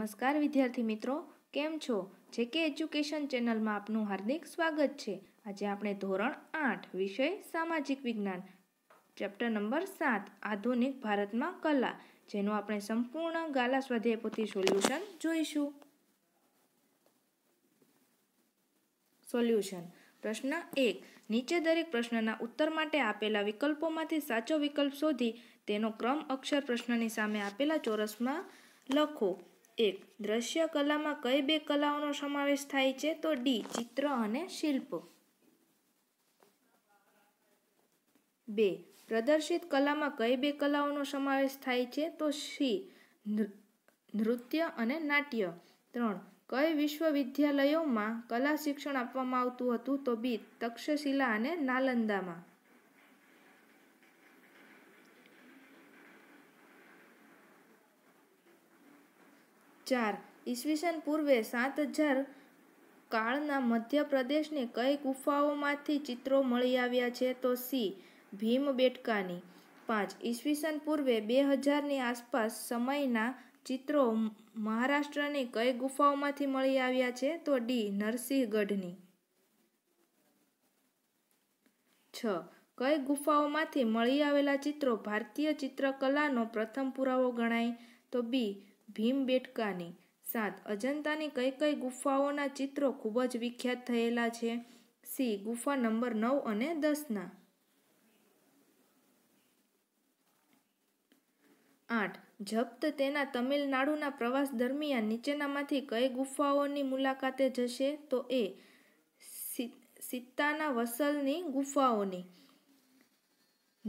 નમસ્કાર વિદ્યાર્થી મિત્રો કેમ છો જે કે એજ્યુકેશન ચેનલમાં આપનું હાર્દિક સ્વાગત છે આજે આપણે ધોરણ આઠ વિષય સામાજિક વિજ્ઞાન ચેપ્ટર નંબર સાત આધુનિક ભારતમાં કલા જેનું આપણે સંપૂર્ણ ગાલા સ્વાધ્યાય સોલ્યુશન જોઈશું સોલ્યુશન પ્રશ્ન એક નીચે દરેક પ્રશ્નના ઉત્તર માટે આપેલા વિકલ્પોમાંથી સાચો વિકલ્પ શોધી તેનો ક્રમ અક્ષર પ્રશ્નની સામે આપેલા ચોરસમાં લખો એક દ્રશ્ય કલામાં કઈ બે કલાઓનો સમાવેશ થાય છે તો ડી ચિત્ર અને શિલ્પ બે પ્રદર્શિત કલામાં કઈ બે કલાઓનો સમાવેશ થાય છે તો સી નૃત્ય અને નાટ્ય ત્રણ કઈ વિશ્વવિદ્યાલયોમાં કલા શિક્ષણ આપવામાં આવતું હતું તો બી તક્ષશિલા અને નાલંદામાં ચાર ઈસવીસન પૂર્વે સાત હજાર કાળના મધ્યપ્રદેશની કઈ ગુફાઓમાંથી ચિત્રો મળી આવ્યા છે તો સી ભીમ બેટકાની પાંચ ઈસવીસન પૂર્વે બે હજારની આસપાસ સમયના ચિત્રો મહારાષ્ટ્રની કઈ ગુફાઓમાંથી મળી આવ્યા છે તો ડી નરસિંહગઢની છ કઈ ગુફાઓમાંથી મળી આવેલા ચિત્રો ભારતીય ચિત્રકલાનો પ્રથમ પુરાવો ગણાય તો બી ભીમબેટકાની સાત અજંતાની કઈ કઈ ગુફાઓના ચિત્રો ખૂબ જ વિખ્યાત થયેલા છે સી ગુફા નંબર નવ અને દસના આઠ જપ્ત તેના તમિલનાડુના પ્રવાસ દરમિયાન નીચેનામાંથી કઈ ગુફાઓની મુલાકાતે જશે તો એ સિત્તાના વસલની ગુફાઓની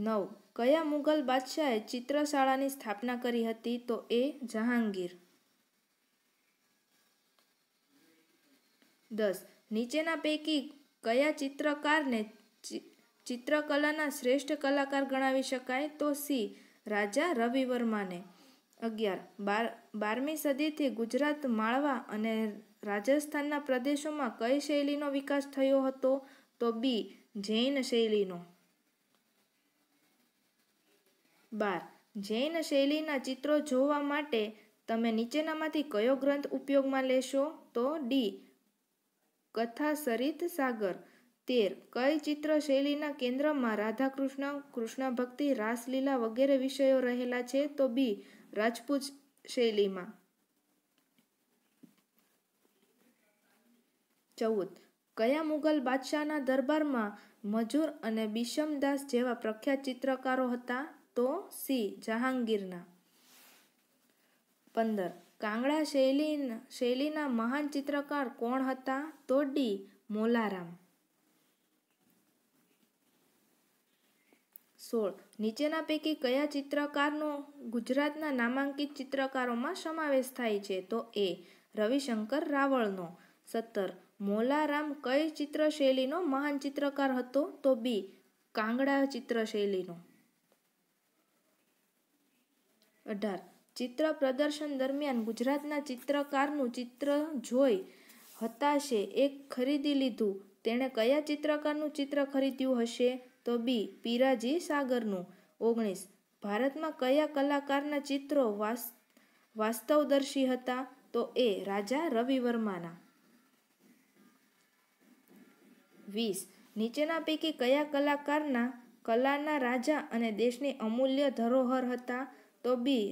નવ કયા મુઘલ બાદશાહે ચિત્રશાળાની સ્થાપના કરી હતી તો એ જહાંગીર દસ નીચેના પૈકી કયા ચિત્રકારને ચિત્રકલાના શ્રેષ્ઠ કલાકાર ગણાવી શકાય તો સી રાજા રવિ વર્માને અગિયાર બાર બારમી સદીથી ગુજરાત માળવા અને રાજસ્થાનના પ્રદેશોમાં કઈ શૈલીનો વિકાસ થયો હતો તો બી જૈન શૈલીનો બાર જૈન શૈલીના ચિત્રો જોવા માટે તમે નીચેનામાંથી કયો ગ્રંથ ઉપયોગમાં લેશો તો ડી કથા સરિત સાગર તેર કઈ ચિત્ર શૈલીના કેન્દ્રમાં રાધાકૃષ્ણ કૃષ્ણ ભક્તિ રાસલીલા વગેરે વિષયો રહેલા છે તો બી રાજપૂત શૈલીમાં ચૌદ કયા મુગલ બાદશાહના દરબારમાં મજૂર અને બિશમદાસ જેવા પ્રખ્યાત ચિત્રકારો હતા તો સી જહાંગીરના પંદર કાંગડા શૈલી શૈલીના મહાન ચિત્રકાર કોણ હતા તો ડી મોલારામ સોળ નીચેના પૈકી કયા ચિત્રકારનો ગુજરાતના નામાંકિત ચિત્રકારોમાં સમાવેશ થાય છે તો એ રવિશંકર રાવળનો સત્તર મોલારામ કઈ ચિત્ર શૈલીનો મહાન ચિત્રકાર હતો તો બી કાંગડા ચિત્ર શૈલીનો અઢાર ચિત્ર પ્રદર્શન દરમિયાન ગુજરાતના ચિત્રકારનું ચિત્ર જોઈ હતાશે એક ખરીદી લીધું તેણે કયા ચિત્રકારનું ચિત્ર ખરીદ્યું હશે તો બી પીરાજી સાગરનું ઓગણીસ ભારતમાં કયા કલાકારના ચિત્રો વાસ્તવદર્શી હતા તો એ રાજા રવિ વર્માના વીસ નીચેના પૈકી કયા કલાકારના કલાના રાજા અને દેશની અમૂલ્ય ધરોહર હતા તો બી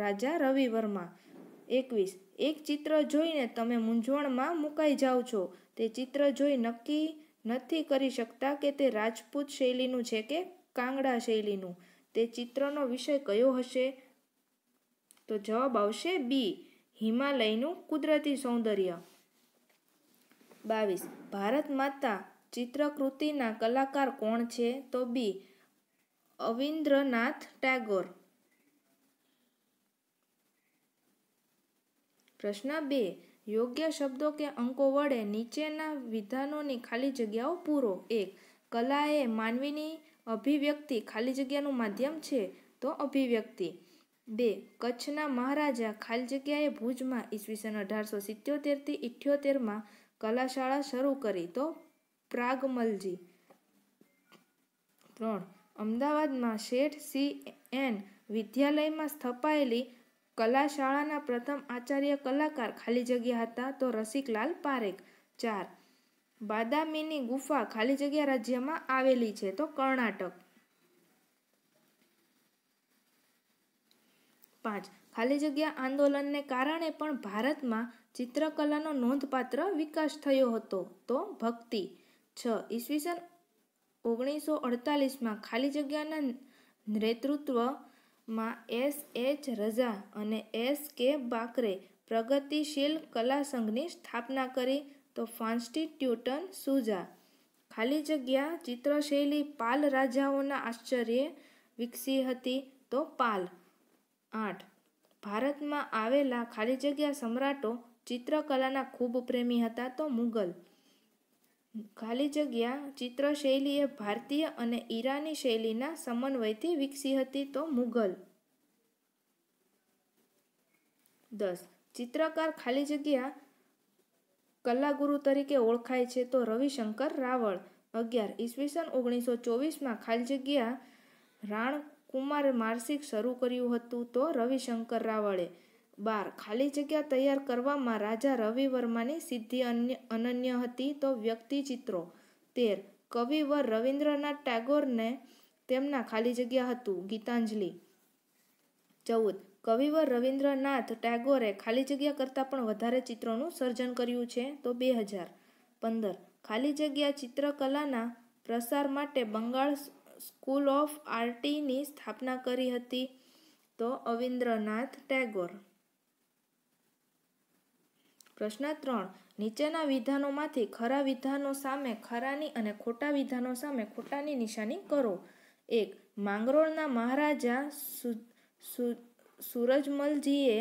રાજા રવિ વર્મા એકવીસ એક ચિત્ર જોઈને તમે મૂંઝવણમાં મુકાઈ જાઓ છો તે ચિત્ર જોઈ નક્કી નથી કરી શકતા કે તે રાજપૂત શૈલીનું છે કે કાંગડા શૈલીનું તે ચિત્રનો વિષય કયો હશે તો જવાબ આવશે બી હિમાલયનું કુદરતી સૌંદર્ય બાવીસ ભારત માતા ચિત્રકૃતિના કલાકાર કોણ છે તો બી અવિન્દ્રનાથ ટેગોર પ્રશ્ન બે યોગ્ય શબ્દો કે અંકો વડે નીચેના વિધાનોની ખાલી જગ્યાઓ પૂરો એક કલા એ માનવીની અભિવ્યક્તિ ખાલી જગ્યાનું માધ્યમ છે તો અભિવ્યક્તિ બે કચ્છના મહારાજા ખાલી જગ્યાએ ભુજમાં ઈસવીસન અઢારસો સિત્યોતેરથી ઇઠ્યોતેરમાં કલાશાળા શરૂ કરી તો પ્રાગમલજી ત્રણ અમદાવાદમાં શેઠ સી એન વિદ્યાલયમાં સ્થપાયેલી કલા શાળાના પ્રથમ આચાર્ય કલાકાર ખાલી જગ્યા હતા તો રસિકલાલ પારેખ ચાર બાદામીની ગુફા ખાલી જગ્યા રાજ્યમાં આવેલી છે તો કર્ણાટક પાંચ ખાલી જગ્યા આંદોલનને કારણે પણ ભારતમાં ચિત્રકલાનો નોંધપાત્ર વિકાસ થયો હતો તો ભક્તિ છ ઈસવીસન ઓગણીસો અડતાલીસમાં ખાલી જગ્યાના નેતૃત્વ માં એસ એચ રજા અને એસ કે બાકરે પ્રગતિશીલ કલા સંઘની સ્થાપના કરી તો કોન્સ્ટિટ્યુટન સુજા ખાલી જગ્યા ચિત્રશૈલી પાલ રાજાઓના આશ્ચર્યે વિકસી હતી તો પાલ આઠ ભારતમાં આવેલા ખાલી જગ્યા સમ્રાટો ચિત્રકલાના ખૂબ પ્રેમી હતા તો મુગલ ખાલી જગ્યા ચિત્ર શૈલી એ ભારતીય અને ઈરાની શૈલીના સમન્વયથી વિકસી હતી તો મુઘલ દસ ચિત્રકાર ખાલી જગ્યા કલાગુરુ તરીકે ઓળખાય છે તો રવિશંકર રાવળ અગિયાર ઈસવીસન ઓગણીસો ચોવીસમાં ખાલી જગ્યા રાણકુમાર માર્સિક શરૂ કર્યું હતું તો રવિશંકર રાવળે બાર ખાલી જગ્યા તૈયાર કરવામાં રાજા રવિ વર્માની સિદ્ધિ અન્ય અનન્ય હતી તો વ્યક્તિચિત્રો તેર કવિવર રવિન્દ્રનાથ ટેગોરને તેમના ખાલી જગ્યા હતું ગીતાંજલિ ચૌદ કવિવર રવિન્દ્રનાથ ટેગોરે ખાલી જગ્યા કરતાં પણ વધારે ચિત્રોનું સર્જન કર્યું છે તો બે હજાર પંદર ખાલી જગ્યા ચિત્રકલાના પ્રસાર માટે બંગાળ સ્કૂલ ઓફ આર્ટીની સ્થાપના કરી હતી તો અવિન્દ્રનાથ ટેગોર પ્રશ્ન ત્રણ નીચેના વિધાનોમાંથી ખરા વિધાનો સામે ખરાની અને ખોટા વિધાનો સામે ખોટાની નિશાની કરો એક માંગરોળના મહારાજા સુરજમલજીએ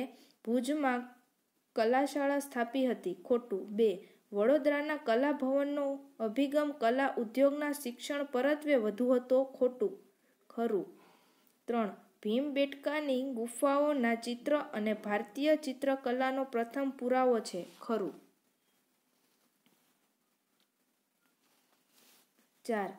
ભુજમાં કલાશાળા સ્થાપી હતી ખોટું બે વડોદરાના કલા ભવનનો અભિગમ કલા ઉદ્યોગના શિક્ષણ પરત્વે વધુ હતો ખોટું ખરું ત્રણ ભીમબેટકાની ગુફાઓના ચિત્ર અને ભારતીય ચિત્રકલાનો પ્રથમ પુરાવો છે ખરું ચાર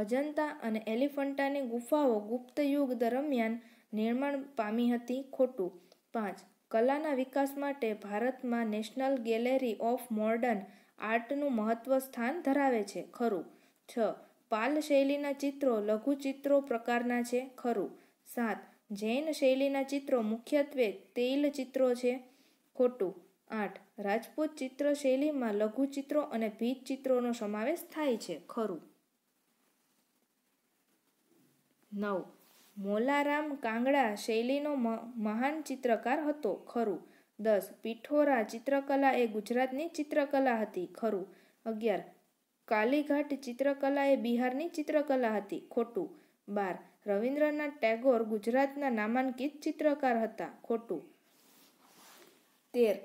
અજંતા અને એલિફન્ટાની ગુફાઓ ગુપ્ત યુગ દરમિયાન નિર્માણ પામી હતી ખોટું પાંચ કલાના વિકાસ માટે ભારતમાં નેશનલ ગેલેરી ઓફ મોર્ડન આર્ટનું મહત્વ સ્થાન ધરાવે છે ખરું છ પાલ શૈલીના ચિત્રો લઘુચિત્રો પ્રકારના છે ખરું સાત જૈન શૈલીના ચિત્રો મુખ્યત્વે તેલ ચિત્રો છે ખોટું આઠ રાજપૂત ચિત્ર શૈલીમાં લઘુ ચિત્રો અને ભીત ચિત્રોનો સમાવેશ થાય છે ખરું નવ મોલારામ કાંગડા શૈલીનો મહાન ચિત્રકાર હતો ખરું દસ પીઠોરા ચિત્રકલા એ ગુજરાતની ચિત્રકલા હતી ખરું અગિયાર કાલીઘાટ ચિત્રકલા એ બિહારની ચિત્રકલા હતી ખોટું બાર રવિન્દ્રનાથ ટેગોર ગુજરાતના નામાંકિત ચિત્રકાર હતા ખોટું તેર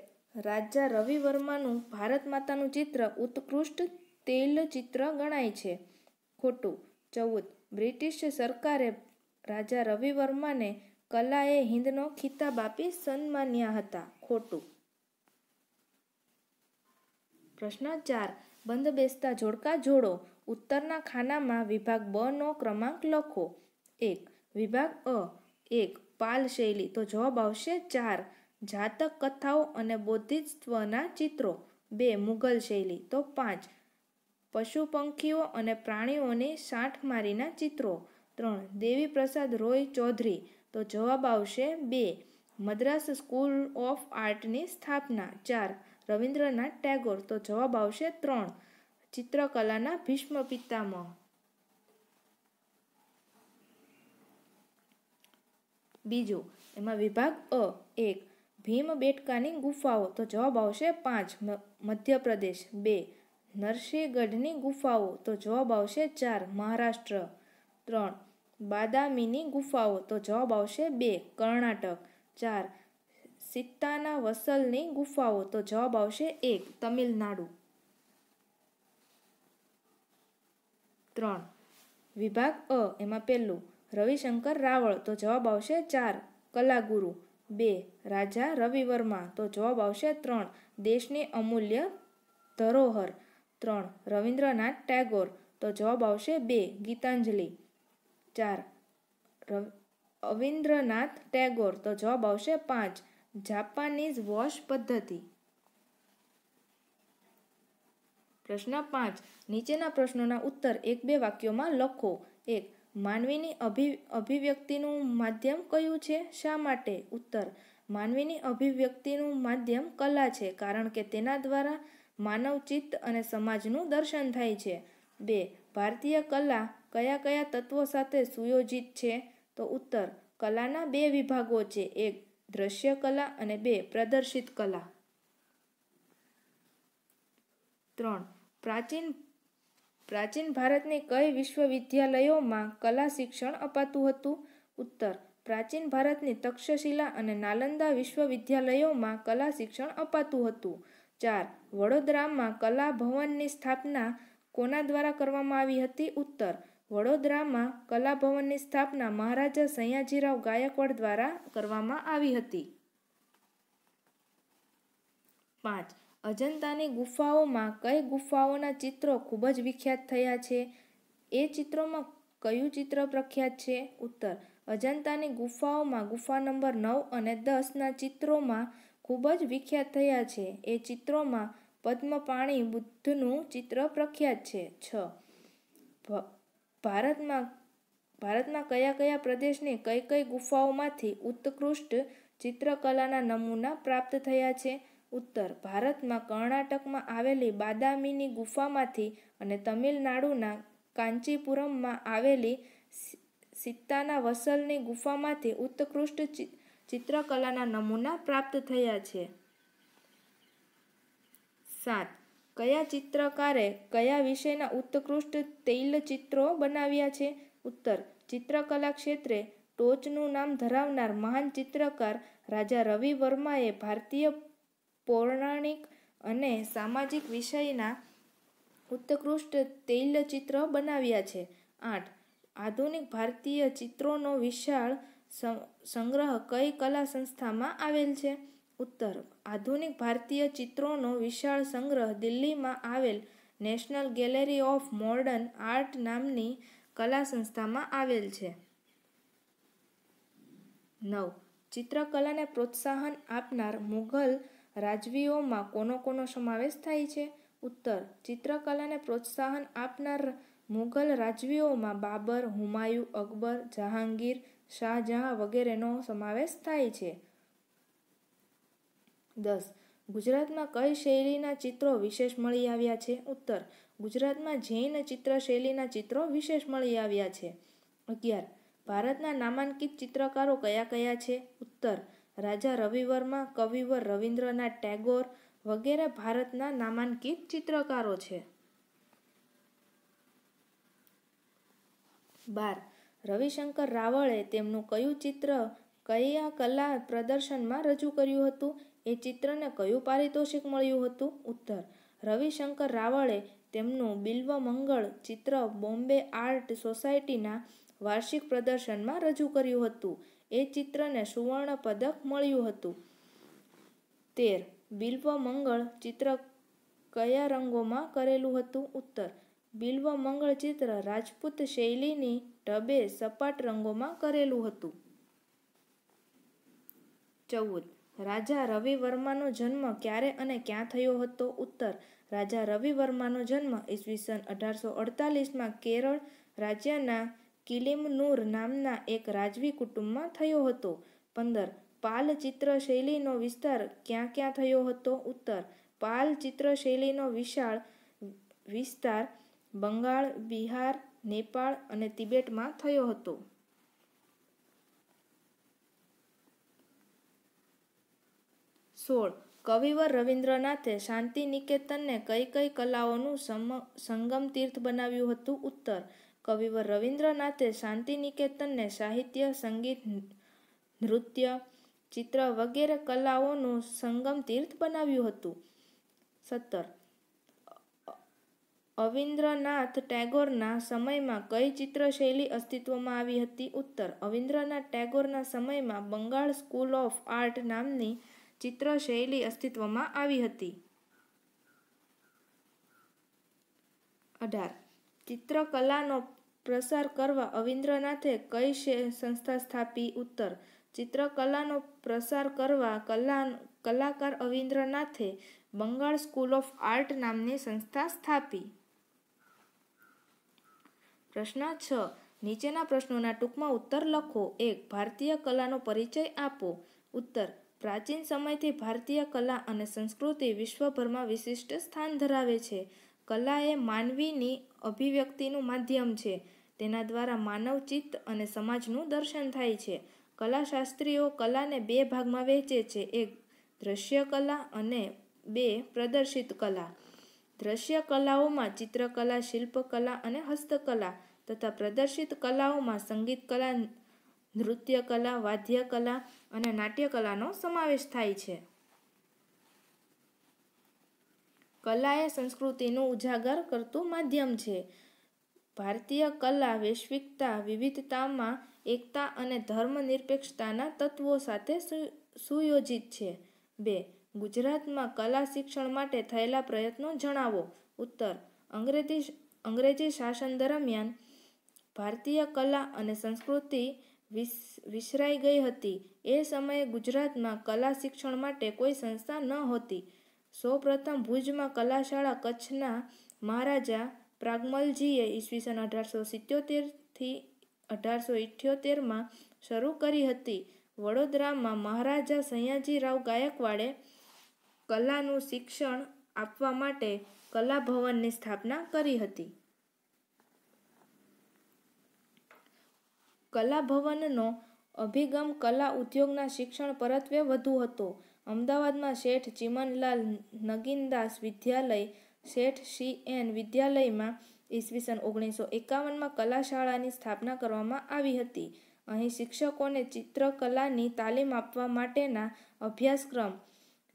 રાજા રવિ વર્માનું ભારત માતાનું ચિત્ર ઉત્કૃષ્ટ તૈલ ચિત્ર ગણાય છે ખોટું ચૌદ બ્રિટિશ સરકારે રાજા રવિ વર્માને કલાએ હિન્દનો ખિતાબ આપી સન્માન્યા હતા ખોટું પ્રશ્ન ચાર બંધ બેસતા જોડકા જોડો ઉત્તરના ખાનામાં વિભાગ બ નો ક્રમાંક લખો એક વિભાગ અ એક પાલ શૈલી તો જવાબ આવશે ચાર જાતક કથાઓ અને બોધિત્વના ચિત્રો બે મુઘલ શૈલી તો પાંચ પશુ પંખીઓ અને પ્રાણીઓની સાંઠમારીના ચિત્રો ત્રણ દેવી પ્રસાદ રોય ચૌધરી તો જવાબ આવશે બે મદ્રાસ સ્કૂલ ઓફ આર્ટની સ્થાપના ચાર રવિન્દ્રનાથ ટેગોર તો જવાબ આવશે ત્રણ ચિત્રકલાના ભીષ્મ પિતામહ બીજું એમાં વિભાગ અ એક ભીમ બેટકાની ગુફાઓ તો જવાબ આવશે પાંચ મધ્યપ્રદેશ બે નરસિંહગઢની ગુફાઓ તો જવાબ આવશે ચાર મહારાષ્ટ્ર ત્રણ બાદામીની ગુફાઓ તો જવાબ આવશે બે કર્ણાટક ચાર સિત્તાના વસલની ગુફાઓ તો જવાબ આવશે એક તમિલનાડુ ત્રણ વિભાગ અ એમાં પહેલું રવિશંકર રાવળ તો જવાબ આવશે ચાર કલાગુરુ બે રાજા રવિવર્મા તો જવાબ આવશે ત્રણ દેશની અમૂલ્ય ધરોહર ત્રણ રવિન્દ્રનાથ ટેગોર તો જવાબ આવશે બે ગીતાંજલિ ચાર રવિન્દ્રનાથ ટેગોર તો જવાબ આવશે પાંચ જાપાનીઝ વોશ પદ્ધતિ પ્રશ્ન પાંચ નીચેના પ્રશ્નોના ઉત્તર એક બે વાક્યોમાં લખો એક માનવીની અભિ અભિવ્યક્તિનું માધ્યમ કયું છે શા માટે ઉત્તર માનવીની અભિવ્યક્તિનું માધ્યમ કલા છે કારણ કે તેના દ્વારા માનવ ચિત્ત અને સમાજનું દર્શન થાય છે બે ભારતીય કલા કયા કયા તત્વો સાથે સુયોજિત છે તો ઉત્તર કલાના બે વિભાગો છે એક દ્રશ્ય કલા અને બે પ્રદર્શિત કલા ત્રણ પ્રાચીન પ્રાચીન ભારતની કઈ વિશ્વવિદ્યાલયોમાં કલા શિક્ષણ અપાતું હતું ઉત્તર પ્રાચીન ભારતની તક્ષશિલા અને નાલંદા વિશ્વવિદ્યાલયોમાં કલા શિક્ષણ અપાતું હતું ચાર વડોદરામાં કલા ભવનની સ્થાપના કોના દ્વારા કરવામાં આવી હતી ઉત્તર વડોદરામાં કલા ભવનની સ્થાપના મહારાજા સયાજીરાવ ગાયકવાડ દ્વારા કરવામાં આવી હતી પાંચ અજંતાની ગુફાઓમાં કઈ ગુફાઓના ચિત્રો ખૂબ જ વિખ્યાત થયા છે એ ચિત્રોમાં કયું ચિત્ર પ્રખ્યાત છે ઉત્તર અજંતાની ગુફાઓમાં ગુફા નંબર નવ અને દસના ચિત્રોમાં ખૂબ જ વિખ્યાત થયા છે એ ચિત્રોમાં પદ્મપાણી બુદ્ધનું ચિત્ર પ્રખ્યાત છે છ ભારતમાં ભારતના કયા કયા પ્રદેશની કઈ કઈ ગુફાઓમાંથી ઉત્કૃષ્ટ ચિત્રકલાના નમૂના પ્રાપ્ત થયા છે ઉત્તર ભારતમાં કર્ણાટકમાં આવેલી બાદામીની ગુફામાંથી અને તમિલનાડુના કાંચીપુરમમાં આવેલી સિત્તાના વસલની ગુફામાંથી ઉત્કૃષ્ટ ચિત્રકલાના નમૂના પ્રાપ્ત થયા છે સાત કયા ચિત્રકારે કયા વિષયના ઉત્કૃષ્ટ તૈલ ચિત્રો બનાવ્યા છે ઉત્તર ચિત્રકલા ક્ષેત્રે ટોચનું નામ ધરાવનાર મહાન ચિત્રકાર રાજા રવિ વર્માએ ભારતીય પૌરાણિક અને સામાજિક વિષયના ઉત્કૃષ્ટ તૈલચિત્ર બનાવ્યા છે આઠ આધુનિક ભારતીય ચિત્રોનો વિશાળ સંગ્રહ કઈ કલા સંસ્થામાં આવેલ છે ઉત્તર આધુનિક ભારતીય ચિત્રોનો વિશાળ સંગ્રહ દિલ્હીમાં આવેલ national gallery of modern art નામની કલા સંસ્થામાં આવેલ છે નવ ચિત્રકલાને પ્રોત્સાહન આપનાર મુઘલ રાજવીઓમાં કોનો કોનો સમાવેશ થાય છે ઉત્તર ચિત્રકલાને પ્રોત્સાહન આપનાર મુઘલ રાજવીઓમાં બાબર હુમાયુ અકબર જહાંગીર શાહજહાં વગેરેનો સમાવેશ થાય છે દસ ગુજરાતમાં કઈ શૈલીના ચિત્રો વિશેષ મળી આવ્યા છે ઉત્તર ગુજરાતમાં જૈન ચિત્ર શૈલીના ચિત્રો વિશેષ મળી આવ્યા છે અગિયાર ભારતના નામાંકિત ચિત્રકારો કયા કયા છે ઉત્તર રાજા રવિવર્મા કવિવર રવિન્દ્રનાથ ટેગોર વગેરે ભારતના નામાંકિત ચિત્રકારો છે બાર રવિશંકર રાવળે તેમનું કયું ચિત્ર કયા કલા પ્રદર્શનમાં રજૂ કર્યું હતું એ ચિત્રને કયું પારિતોષિક મળ્યું હતું ઉત્તર રવિશંકર રાવળે તેમનું બિલ્વ મંગળ ચિત્ર બોમ્બે આર્ટ સોસાયટીના વાર્ષિક પ્રદર્શનમાં રજૂ કર્યું હતું એ ચિત્રને સુવર્ણ પદક મળ્યું હતું તેર બિલ્વ મંગળ ચિત્ર કયા રંગોમાં કરેલું હતું ઉત્તર બિલ્વ મંગળ ચિત્ર રાજપૂત શૈલીની ઢબે સપાટ રંગોમાં કરેલું હતું ચૌદ રાજા રવિ વર્માનો જન્મ ક્યારે અને ક્યાં થયો હતો ઉત્તર રાજા રવિ વર્માનો જન્મ ઈસવીસન અઢારસો અડતાલીસમાં કેરળ રાજ્યના કિલિમ નૂર નામના એક રાજવી કુટુંબમાં થયો હતો પંદર પાલ ચિત્ર શૈલીનો વિસ્તાર ક્યાં ક્યાં થયો હતો ઉત્તર પાલ ચિત્ર શૈલીનો વિશાળ વિસ્તાર બંગાળ બિહાર નેપાળ અને તિબેટમાં થયો હતો સોળ કવિવર રવિન્દ્રનાથે શાંતિ નિકેતનને કઈ કઈ કલાઓનું સંગમ તીર્થ બનાવ્યું હતું ઉત્તર કવિવર રવિન્દ્રનાથે શાંતિ નિકેતનને સાહિત્ય સંગીત નૃત્ય ચિત્ર વગેરે કલાઓનું સંગમ તીર્થ બનાવ્યું હતું સત્તર અવિન્દ્રનાથ ટેગોરના સમયમાં કઈ ચિત્રશૈલી અસ્તિત્વમાં આવી હતી ઉત્તર અવિન્દ્રનાથ ટેગોરના સમયમાં બંગાળ સ્કૂલ ઓફ આર્ટ નામની ચિત્રશૈલી અસ્તિત્વમાં આવી હતી અઢાર ચિત્રકલાનો પ્રસાર કરવા અવિન્દ્રનાથે કઈ સંસ્થા સ્થાપી ઉત્તર ચિત્રકલાનો પ્રસાર કરવા કલા કલાકાર અવિન્દ્રનાથે બંગાળ સ્કૂલ ઓફ આર્ટ નામની સંસ્થા સ્થાપી પ્રશ્ન છ નીચેના પ્રશ્નોના ટૂંકમાં ઉત્તર લખો એક ભારતીય કલાનો પરિચય આપો ઉત્તર પ્રાચીન સમયથી ભારતીય કલા અને સંસ્કૃતિ વિશ્વભરમાં વિશિષ્ટ સ્થાન ધરાવે છે કલા એ માનવીની અભિવ્યક્તિનું માધ્યમ છે તેના દ્વારા માનવ ચિત્ત અને સમાજનું દર્શન થાય છે કલાશાસ્ત્રીઓ કલાને બે ભાગમાં વહેંચે છે એક દ્રશ્ય કલા અને બે પ્રદર્શિત કલા દ્રશ્ય કલાઓમાં ચિત્રકલા શિલ્પકલા અને હસ્તકલા તથા પ્રદર્શિત કલાઓમાં સંગીત કલા નૃત્ય કલા વાદ્ય કલા અને નાટ્યકલાનો સમાવેશ થાય છે કલા એ સંસ્કૃતિનું ઉજાગર કરતું માધ્યમ છે ભારતીય કલા વૈશ્વિકતા વિવિધતામાં એકતા અને ધર્મનિરપેક્ષતાના તત્વો સાથે સુયોજિત છે બે ગુજરાતમાં કલા શિક્ષણ માટે થયેલા પ્રયત્નો જણાવો ઉત્તર અંગ્રેજી અંગ્રેજી શાસન દરમિયાન ભારતીય કલા અને સંસ્કૃતિ વિસરાઈ ગઈ હતી એ સમયે ગુજરાતમાં કલા શિક્ષણ માટે કોઈ સંસ્થા ન હતી સૌપ્રથમ ભુજમાં કલાશાળા કચ્છના મહારાજા પ્રાગમલજીએ ઈસવીસન અઢારસો સિત્યોતેરથી અઢારસો ઇઠ્યોતેરમાં શરૂ કરી હતી વડોદરામાં મહારાજા સયાજીરાવ ગાયકવાડે કલાનું શિક્ષણ આપવા માટે કલાભવનની સ્થાપના કરી હતી કલાભવનનો અભિગમ કલા ઉદ્યોગના શિક્ષણ પરત્વે વધુ હતો અમદાવાદમાં શેઠ ચિમનલાલ નગીનદાસ વિદ્યાલય શેઠ સી એન વિદ્યાલયમાં ઈસવીસન ઓગણીસો એકાવનમાં કલાશાળાની સ્થાપના કરવામાં આવી હતી અહીં શિક્ષકોને ચિત્રકલાની તાલીમ આપવા માટેના અભ્યાસક્રમ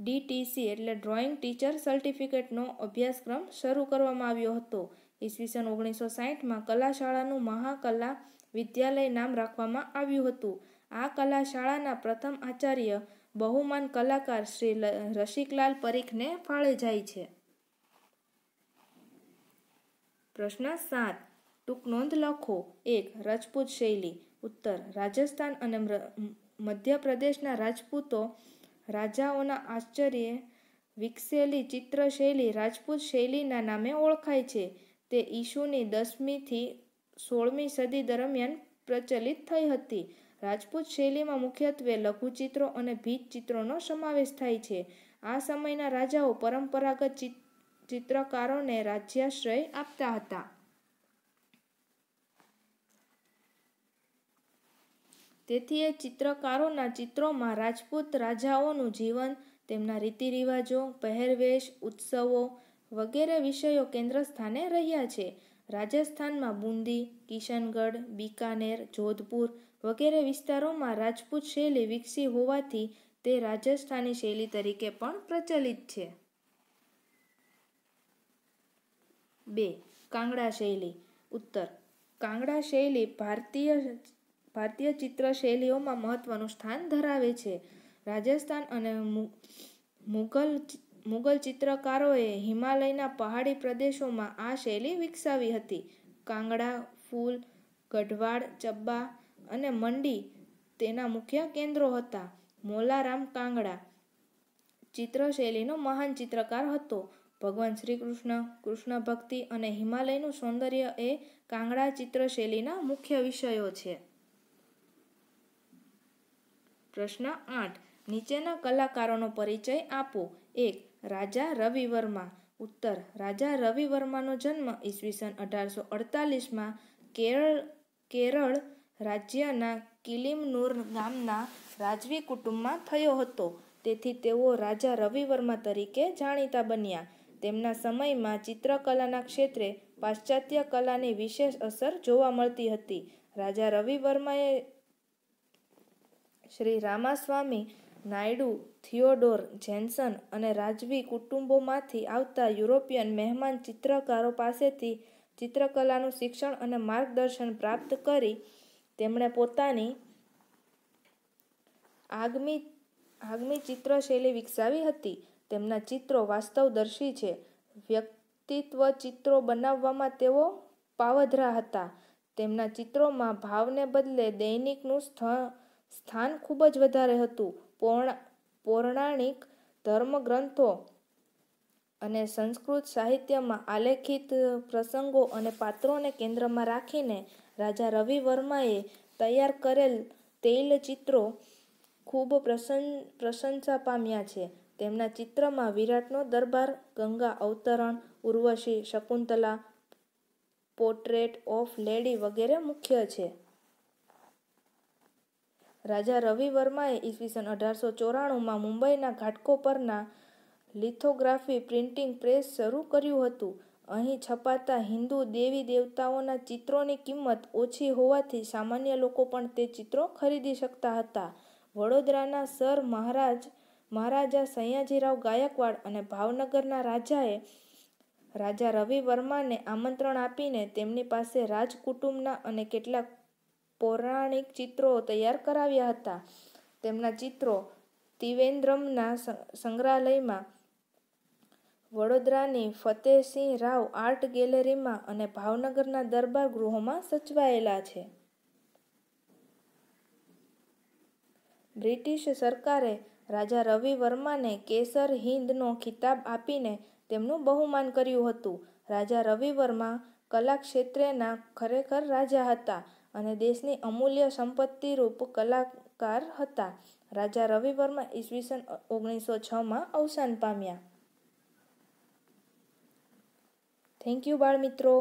ડીટીસી એટલે ડ્રોઈંગ ટીચર સર્ટિફિકેટનો અભ્યાસક્રમ શરૂ કરવામાં આવ્યો હતો ઈસવીસન ઓગણીસો સાહીઠમાં કલાશાળાનું મહાકલા વિદ્યાલય નામ રાખવામાં આવ્યું હતું આ કલાશાળાના પ્રથમ આચાર્ય બહુમાન કલાકાર શ્રી રસિકલાલ પરીખને ફાળે જાય છે પ્રશ્ન સાત ટૂંક નોંધ લખો એક રાજપૂત શૈલી ઉત્તર રાજસ્થાન અને મધ્યપ્રદેશના રાજપૂતો રાજાઓના આશ્ચર્ય વિકસેલી ચિત્રશૈલી રાજપૂત શૈલીના નામે ઓળખાય છે તે ઈશુની દસમીથી સોળમી સદી દરમિયાન પ્રચલિત થઈ હતી રાજપૂત શૈલીમાં મુખ્યત્વે લઘુચિત્રો અને ભીત ચિત્રોનો સમાવેશ થાય છે આ સમયના રાજાઓ પરંપરાગત ચિત્રકારોને રાજ્યાશ્રય આપતા હતા તેથી એ ચિત્રકારોના ચિત્રોમાં રાજપૂત રાજાઓનું જીવન તેમના રીતિ રિવાજો પહેરવેશ ઉત્સવો વગેરે વિષયો કેન્દ્ર સ્થાને રહ્યા છે રાજસ્થાનમાં બુંદી કિશનગઢ બિકાનેર જોધપુર વગેરે વિસ્તારોમાં રાજપૂત શૈલી વિકસી હોવાથી તે રાજસ્થાની શૈલી તરીકે પણ પ્રચલિત છે બે કાંગડા શૈલી ઉત્તર કાંગડા શૈલી ભારતીય ભારતીય ચિત્ર શૈલીઓમાં મહત્વનું સ્થાન ધરાવે છે રાજસ્થાન અને મુઘલ મુગલ ચિત્રકારોએ હિમાલયના પહાડી પ્રદેશોમાં આ શૈલી વિકસાવી હતી કાંગડા ફૂલ ગઢવાડ ચબ્બા અને મંડી તેના મુખ્ય કેન્દ્રો હતા મોલારામ કાંગડા ચિત્રશૈલીનો મહાન ચિત્રકાર હતો ભગવાન શ્રી કૃષ્ણ કૃષ્ણ ભક્તિ અને હિમાલયનું સૌંદર્ય એ કાંગડા ચિત્રશૈલીના મુખ્ય વિષયો છે પ્રશ્ન આઠ નીચેના કલાકારોનો પરિચય આપો એક રાજા રવિ વર્મા ઉત્તર રાજા રવિ વર્માનો જન્મ ઈસવીસન અઢારસો અડતાલીસમાં કેરળ કેરળ રાજ્યના કિલિમનુર ગામના રાજવી કુટુંબમાં થયો હતો તેથી તેઓ રાજા રવિવર્મા તરીકે જાણીતા બન્યા તેમના સમયમાં ચિત્રકલાના ક્ષેત્રે પાશ્ચાત્ય કલાની વિશેષ અસર જોવા મળતી હતી રાજા રવિવર્માએ શ્રી રામાસ્વામી નાયડુ થિયોડોર જેન્સન અને રાજવી કુટુંબોમાંથી આવતા યુરોપિયન મહેમાન ચિત્રકારો પાસેથી ચિત્રકલાનું શિક્ષણ અને માર્ગદર્શન પ્રાપ્ત કરી તેમણે પોતાની આગમી આગમી ચિત્રશૈલી વિકસાવી હતી તેમના ચિત્રો વાસ્તવદર્શી છે વ્યક્તિત્વ ચિત્રો બનાવવામાં તેઓ પાવધરા હતા તેમના ચિત્રોમાં ભાવને બદલે દૈનિકનું સ્થાન ખૂબ જ વધારે હતું પૌરાણિક ધર્મગ્રંથો અને સંસ્કૃત સાહિત્યમાં આલેખિત પ્રસંગો અને પાત્રોને કેન્દ્રમાં રાખીને રાજા રવિ વર્માએ તૈયાર કરેલ તૈલચિત્રો ખૂબ પ્રસન્ન પ્રશંસા પામ્યા છે તેમના ચિત્રમાં વિરાટનો દરબાર ગંગા અવતરણ Urvashi Shakuntala portrait of lady વગેરે મુખ્ય છે રાજા રવિ વર્માએ ઈસવીસન અઢારસો ચોરાણુંમાં મુંબઈના ઘાટકો પરના લિથોગ્રાફી પ્રિન્ટિંગ પ્રેસ શરૂ કર્યું હતું અહીં છપાતા હિન્દુ દેવી દેવતાઓના ચિત્રોની કિંમત ઓછી હોવાથી સામાન્ય લોકો પણ તે ચિત્રો ખરીદી શકતા હતા વડોદરાના સર મહારાજ મહારાજા સયાજીરાવ ગાયકવાડ અને ભાવનગરના રાજાએ રાજા રવિ વર્માને આમંત્રણ આપીને તેમની પાસે રાજકુટુંબના અને કેટલાક પૌરાણિક ચિત્રો તૈયાર કરાવ્યા હતા તેમના ચિત્રો ત્રિવેન્દ્રમના સંગ્રહાલયમાં વડોદરાની ફતેહસિંહ રાવ આર્ટ ગેલેરીમાં અને ભાવનગરના દરબાર ગૃહોમાં સચવાયેલા છે બ્રિટિશ સરકારે રાજા રવિ વર્માને કેસર હિંદનો ખિતાબ આપીને તેમનું બહુમાન કર્યું હતું રાજા રવિ વર્મા કલા ક્ષેત્રેના ખરેખર રાજા હતા અને દેશની અમૂલ્ય સંપત્તિ રૂપ કલાકાર હતા રાજા રવિ વર્મા ઈસવીસન ઓગણીસો છમાં અવસાન પામ્યા થેન્ક યુ બાળ મિત્રો